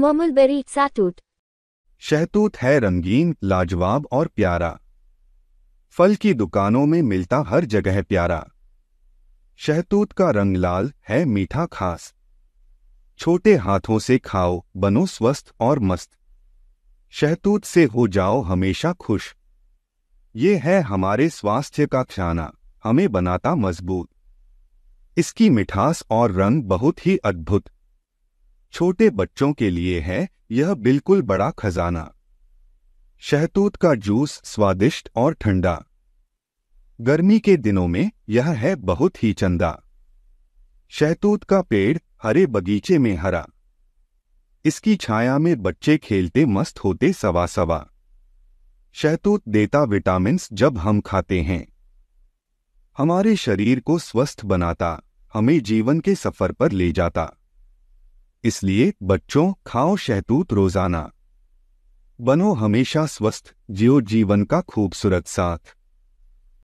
मोमुलबेरी सातूत शहतूत है रंगीन लाजवाब और प्यारा फल की दुकानों में मिलता हर जगह प्यारा शहतूत का रंग लाल है मीठा खास छोटे हाथों से खाओ बनो स्वस्थ और मस्त शहतूत से हो जाओ हमेशा खुश ये है हमारे स्वास्थ्य का खाना हमें बनाता मजबूत इसकी मिठास और रंग बहुत ही अद्भुत छोटे बच्चों के लिए है यह बिल्कुल बड़ा खजाना शहतूत का जूस स्वादिष्ट और ठंडा गर्मी के दिनों में यह है बहुत ही चंदा शहतूत का पेड़ हरे बगीचे में हरा इसकी छाया में बच्चे खेलते मस्त होते सवा सवा शहतूत देता विटामिन्स जब हम खाते हैं हमारे शरीर को स्वस्थ बनाता हमें जीवन के सफर पर ले जाता इसलिए बच्चों खाओ शहतूत रोजाना बनो हमेशा स्वस्थ जियो जीवन का खूबसूरत साथ